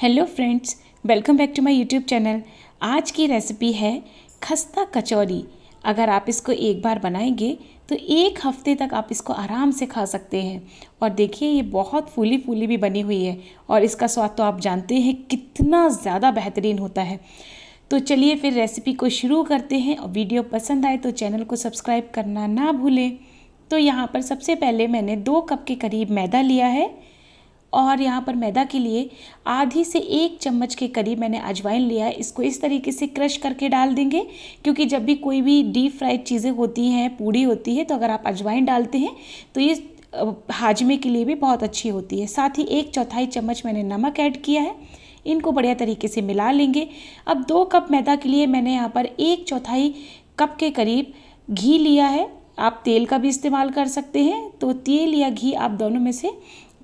hello friends welcome back to my YouTube channel आज की recipe है खस्ता कचौरी अगर आप इसको एक बार बनाएंगे तो एक हफ्ते तक आप इसको आराम से खा सकते हैं और देखिए ये बहुत फूली फूली भी बनी हुई है और इसका स्वाद तो आप जानते हैं कितना ज़्यादा बेहतरीन होता है तो चलिए फिर रेसिपी को शुरू करते हैं और वीडियो पसंद आए तो चैनल को सब्सक्राइब करना ना भूलें तो यहाँ पर सबसे पहले मैंने दो कप के करीब मैदा लिया है और यहाँ पर मैदा के लिए आधी से एक चम्मच के करीब मैंने अजवाइन लिया है इसको इस तरीके से क्रश करके डाल देंगे क्योंकि जब भी कोई भी डीप फ्राइड चीज़ें होती हैं पूड़ी होती है तो अगर आप अजवाइन डालते हैं तो ये हाजमे के लिए भी बहुत अच्छी होती है साथ ही एक चौथाई चम्मच मैंने नमक ऐड किया है इनको बढ़िया तरीके से मिला लेंगे अब दो कप मैदा के लिए मैंने यहाँ पर एक चौथाई कप के करीब घी लिया है आप तेल का भी इस्तेमाल कर सकते हैं तो तेल या घी आप दोनों में से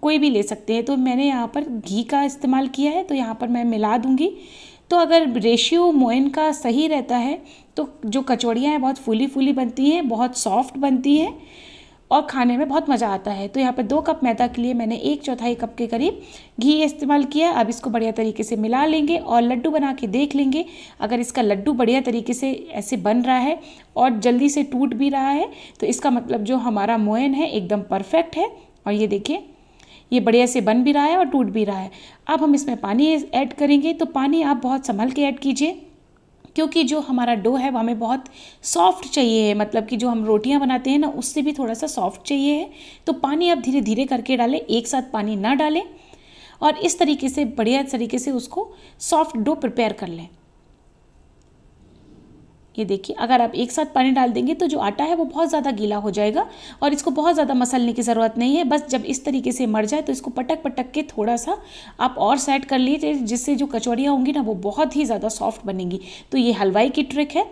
कोई भी ले सकते हैं तो मैंने यहाँ पर घी का इस्तेमाल किया है तो यहाँ पर मैं मिला दूँगी तो अगर रेशियो मोइन का सही रहता है तो जो कचौड़ियाँ हैं बहुत फूली फूली बनती हैं बहुत सॉफ्ट बनती हैं और खाने में बहुत मज़ा आता है तो यहाँ पर दो कप मैदा के लिए मैंने एक चौथाई कप के करीब घी इस्तेमाल किया अब इसको बढ़िया तरीके से मिला लेंगे और लड्डू बना के देख लेंगे अगर इसका लड्डू बढ़िया तरीके से ऐसे बन रहा है और जल्दी से टूट भी रहा है तो इसका मतलब जो हमारा मोयन है एकदम परफेक्ट है और ये देखिए ये बढ़िया से बन भी रहा है और टूट भी रहा है अब हम इसमें पानी ऐड करेंगे तो पानी आप बहुत संभल के ऐड कीजिए क्योंकि जो हमारा डो है वो हमें बहुत सॉफ्ट चाहिए है मतलब कि जो हम रोटियां बनाते हैं ना उससे भी थोड़ा सा सॉफ्ट चाहिए है तो पानी आप धीरे धीरे करके डालें एक साथ पानी ना डालें और इस तरीके से बढ़िया तरीके से उसको सॉफ्ट डो प्रिपेयर कर लें ये देखिए अगर आप एक साथ पानी डाल देंगे तो जो आटा है वो बहुत ज़्यादा गीला हो जाएगा और इसको बहुत ज़्यादा मसलने की ज़रूरत नहीं है बस जब इस तरीके से मर जाए तो इसको पटक पटक के थोड़ा सा आप और सेट कर लीजिए जिससे जो कचौड़ियाँ होंगी ना वो बहुत ही ज़्यादा सॉफ्ट बनेंगी तो ये हलवाई की ट्रिक है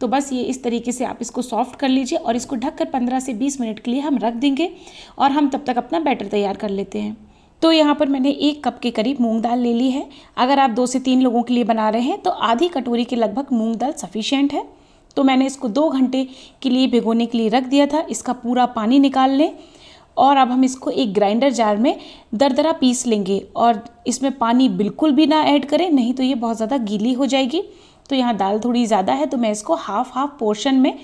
तो बस ये इस तरीके से आप इसको सॉफ्ट कर लीजिए और इसको ढक कर पंद्रह से बीस मिनट के लिए हम रख देंगे और हम तब तक अपना बैटर तैयार कर लेते हैं तो यहाँ पर मैंने एक कप के करीब मूंग दाल ले ली है अगर आप दो से तीन लोगों के लिए बना रहे हैं तो आधी कटोरी के लगभग मूंग दाल सफिशेंट है तो मैंने इसको दो घंटे के लिए भिगोने के लिए रख दिया था इसका पूरा पानी निकाल लें और अब हम इसको एक ग्राइंडर जार में दरदरा पीस लेंगे और इसमें पानी बिल्कुल भी ना ऐड करें नहीं तो ये बहुत ज़्यादा गीली हो जाएगी तो यहाँ दाल थोड़ी ज़्यादा है तो मैं इसको हाफ हाफ पोर्शन में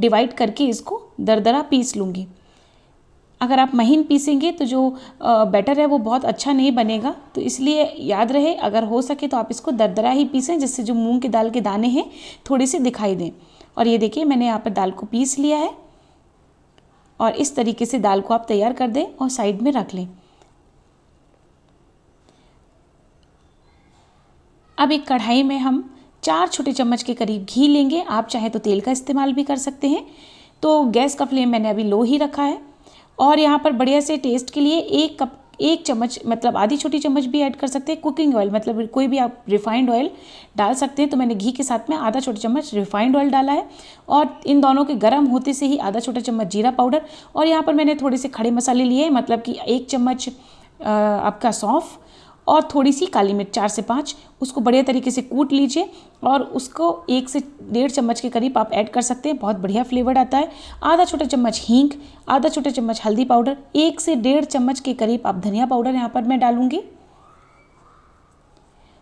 डिवाइड करके इसको दरदरा पीस लूँगी अगर आप महीन पीसेंगे तो जो बैटर है वो बहुत अच्छा नहीं बनेगा तो इसलिए याद रहे अगर हो सके तो आप इसको दरदरा ही पीसें जिससे जो मूंग की दाल के दाने हैं थोड़े से दिखाई दें और ये देखिए मैंने यहाँ पर दाल को पीस लिया है और इस तरीके से दाल को आप तैयार कर दें और साइड में रख लें अब एक कढ़ाई में हम चार छोटे चम्मच के करीब घी लेंगे आप चाहे तो तेल का इस्तेमाल भी कर सकते हैं तो गैस का फ्लेम मैंने अभी लो ही रखा है और यहाँ पर बढ़िया से टेस्ट के लिए एक कप एक चम्मच मतलब आधी छोटी चम्मच भी ऐड कर सकते हैं कुकिंग ऑयल मतलब कोई भी आप रिफाइंड ऑयल डाल सकते हैं तो मैंने घी के साथ में आधा छोटा चम्मच रिफाइंड ऑयल डाला है और इन दोनों के गर्म होते से ही आधा छोटा चम्मच जीरा पाउडर और यहाँ पर मैंने थोड़े से खड़े मसाले लिए मतलब कि एक चम्मच आपका सौंफ और थोड़ी सी काली मिर्च चार से पाँच उसको बढ़िया तरीके से कूट लीजिए और उसको एक से डेढ़ चम्मच के करीब आप ऐड कर सकते हैं बहुत बढ़िया फ्लेवर आता है आधा छोटा चम्मच हींग आधा छोटा चम्मच हल्दी पाउडर एक से डेढ़ चम्मच के करीब आप धनिया पाउडर यहाँ पर मैं डालूँगी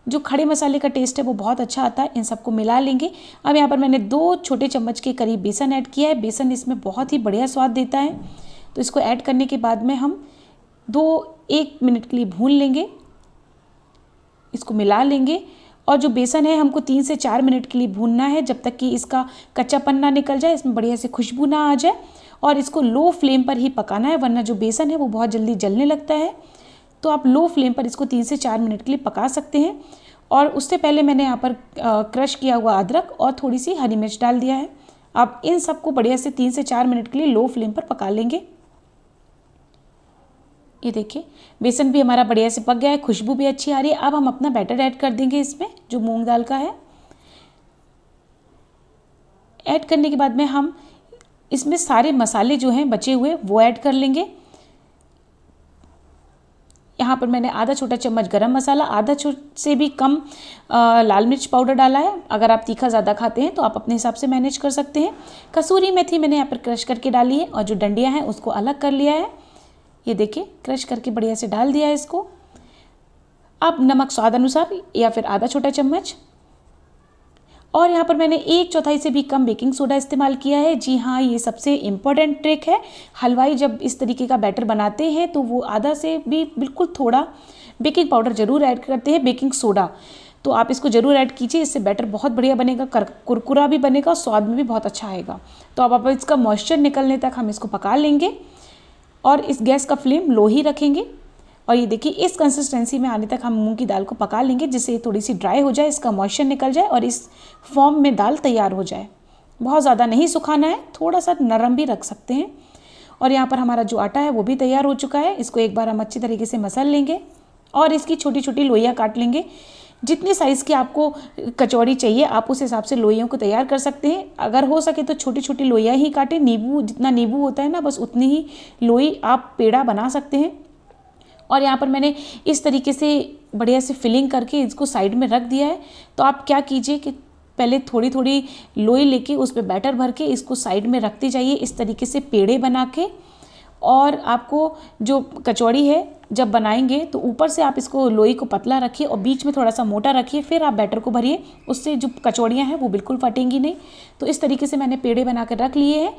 जो खड़े मसाले का टेस्ट है वो बहुत अच्छा आता है इन सबको मिला लेंगे अब यहाँ पर मैंने दो छोटे चम्मच के करीब बेसन ऐड किया है बेसन इसमें बहुत ही बढ़िया स्वाद देता है तो इसको ऐड करने के बाद में हम दो एक मिनट के लिए भून लेंगे इसको मिला लेंगे और जो बेसन है हमको तीन से चार मिनट के लिए भूनना है जब तक कि इसका कच्चा पन्ना निकल जाए इसमें बढ़िया से खुशबू ना आ जाए और इसको लो फ्लेम पर ही पकाना है वरना जो बेसन है वो बहुत जल्दी जलने लगता है तो आप लो फ्लेम पर इसको तीन से चार मिनट के लिए पका सकते हैं और उससे पहले मैंने यहाँ पर क्रश किया हुआ अदरक और थोड़ी सी हरी मिर्च डाल दिया है आप इन सबको बढ़िया से तीन से चार मिनट के लिए लो फ्लेम पर पका लेंगे ये देखिए बेसन भी हमारा बढ़िया से पक गया है खुशबू भी अच्छी आ रही है अब हम अपना बैटर ऐड कर देंगे इसमें जो मूंग दाल का है ऐड करने के बाद में हम इसमें सारे मसाले जो हैं बचे हुए वो ऐड कर लेंगे यहाँ पर मैंने आधा छोटा चम्मच गरम मसाला आधा से भी कम आ, लाल मिर्च पाउडर डाला है अगर आप तीखा ज़्यादा खाते हैं तो आप अपने हिसाब से मैनेज कर सकते हैं कसूरी मेथी मैंने यहाँ पर क्रश करके डाली है और जो डंडियाँ हैं उसको अलग कर लिया है ये देखिए क्रश करके बढ़िया से डाल दिया है इसको अब नमक स्वाद अनुसार या फिर आधा छोटा चम्मच और यहाँ पर मैंने एक चौथाई से भी कम बेकिंग सोडा इस्तेमाल किया है जी हाँ ये सबसे इम्पॉर्टेंट ट्रिक है हलवाई जब इस तरीके का बैटर बनाते हैं तो वो आधा से भी बिल्कुल थोड़ा बेकिंग पाउडर ज़रूर ऐड करते हैं बेकिंग सोडा तो आप इसको ज़रूर ऐड कीजिए इससे बैटर बहुत बढ़िया बनेगा कर, कुरकुरा भी बनेगा और स्वाद में भी बहुत अच्छा आएगा तो अब आप इसका मॉइस्चर निकलने तक हम इसको पका लेंगे और इस गैस का फ्लेम लो ही रखेंगे और ये देखिए इस कंसिस्टेंसी में आने तक हम मूंग की दाल को पका लेंगे जिससे ये थोड़ी सी ड्राई हो जाए इसका मॉइस्चर निकल जाए और इस फॉर्म में दाल तैयार हो जाए बहुत ज़्यादा नहीं सुखाना है थोड़ा सा नरम भी रख सकते हैं और यहाँ पर हमारा जो आटा है वो भी तैयार हो चुका है इसको एक बार हम अच्छी तरीके से मसल लेंगे और इसकी छोटी छोटी लोहियाँ काट लेंगे जितनी साइज़ की आपको कचौड़ी चाहिए आप उस हिसाब से लोइयों को तैयार कर सकते हैं अगर हो सके तो छोटी छोटी लोइयाँ ही काटें नींबू जितना नींबू होता है ना बस उतनी ही लोई आप पेड़ा बना सकते हैं और यहाँ पर मैंने इस तरीके से बढ़िया से फिलिंग करके इसको साइड में रख दिया है तो आप क्या कीजिए कि पहले थोड़ी थोड़ी लोई लेके उस पर बैटर भर के इसको साइड में रखते जाइए इस तरीके से पेड़े बना के और आपको जो कचौड़ी है जब बनाएंगे तो ऊपर से आप इसको लोई को पतला रखिए और बीच में थोड़ा सा मोटा रखिए फिर आप बैटर को भरिए उससे जो कचौड़ियाँ हैं वो बिल्कुल फटेंगी नहीं तो इस तरीके से मैंने पेड़े बना कर रख लिए हैं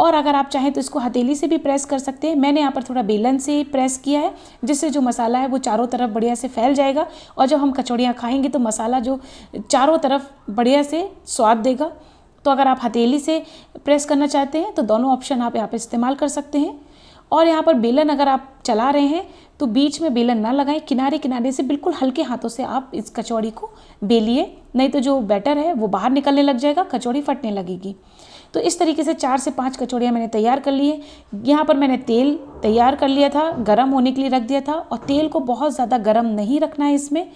और अगर आप चाहें तो इसको हथेली से भी प्रेस कर सकते हैं मैंने यहाँ पर थोड़ा बेलन से प्रेस किया है जिससे जो मसाला है वो चारों तरफ बढ़िया से फैल जाएगा और जब हम कचौड़ियाँ खाएंगे तो मसाला जो चारों तरफ बढ़िया से स्वाद देगा तो अगर आप हथेली से प्रेस करना चाहते हैं तो दोनों ऑप्शन आप यहाँ पर इस्तेमाल कर सकते हैं और यहाँ पर बेलन अगर आप चला रहे हैं तो बीच में बेलन ना लगाएं किनारे किनारे से बिल्कुल हल्के हाथों से आप इस कचौड़ी को बेलिए नहीं तो जो बैटर है वो बाहर निकलने लग जाएगा कचौड़ी फटने लगेगी तो इस तरीके से चार से पाँच कचौड़ियाँ मैंने तैयार कर ली है यहाँ पर मैंने तेल तैयार कर लिया था गर्म होने के लिए रख दिया था और तेल को बहुत ज़्यादा गर्म नहीं रखना है इसमें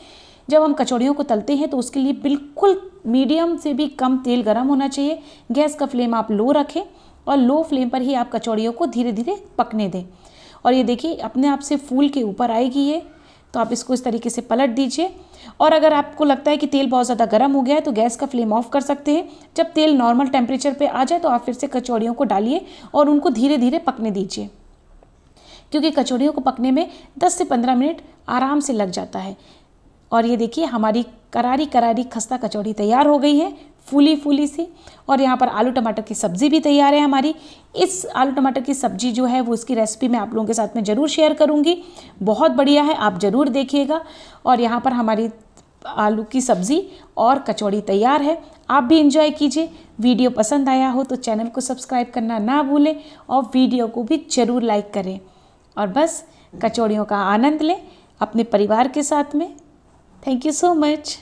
जब हम कचौड़ियों को तलते हैं तो उसके लिए बिल्कुल मीडियम से भी कम तेल गर्म होना चाहिए गैस का फ्लेम आप लो रखें और लो फ्लेम पर ही आप कचौड़ियों को धीरे धीरे पकने दें और ये देखिए अपने आप से फूल के ऊपर आएगी ये तो आप इसको इस तरीके से पलट दीजिए और अगर आपको लगता है कि तेल बहुत ज़्यादा गर्म हो गया है तो गैस का फ्लेम ऑफ कर सकते हैं जब तेल नॉर्मल टेम्परेचर पे आ जाए तो आप फिर से कचौड़ियों को डालिए और उनको धीरे धीरे पकने दीजिए क्योंकि कचौड़ियों को पकने में 10 से 15 मिनट आराम से लग जाता है और ये देखिए हमारी करारी करारी खस्ता कचौड़ी तैयार हो गई है फूली फूली सी और यहाँ पर आलू टमाटर की सब्ज़ी भी तैयार है हमारी इस आलू टमाटर की सब्ज़ी जो है वो उसकी रेसिपी मैं आप लोगों के साथ में ज़रूर शेयर करूँगी बहुत बढ़िया है आप ज़रूर देखिएगा और यहाँ पर हमारी आलू की सब्ज़ी और कचौड़ी तैयार है आप भी इंजॉय कीजिए वीडियो पसंद आया हो तो चैनल को सब्सक्राइब करना ना भूलें और वीडियो को भी ज़रूर लाइक करें और बस कचौड़ियों का आनंद लें अपने परिवार के साथ में थैंक यू सो मच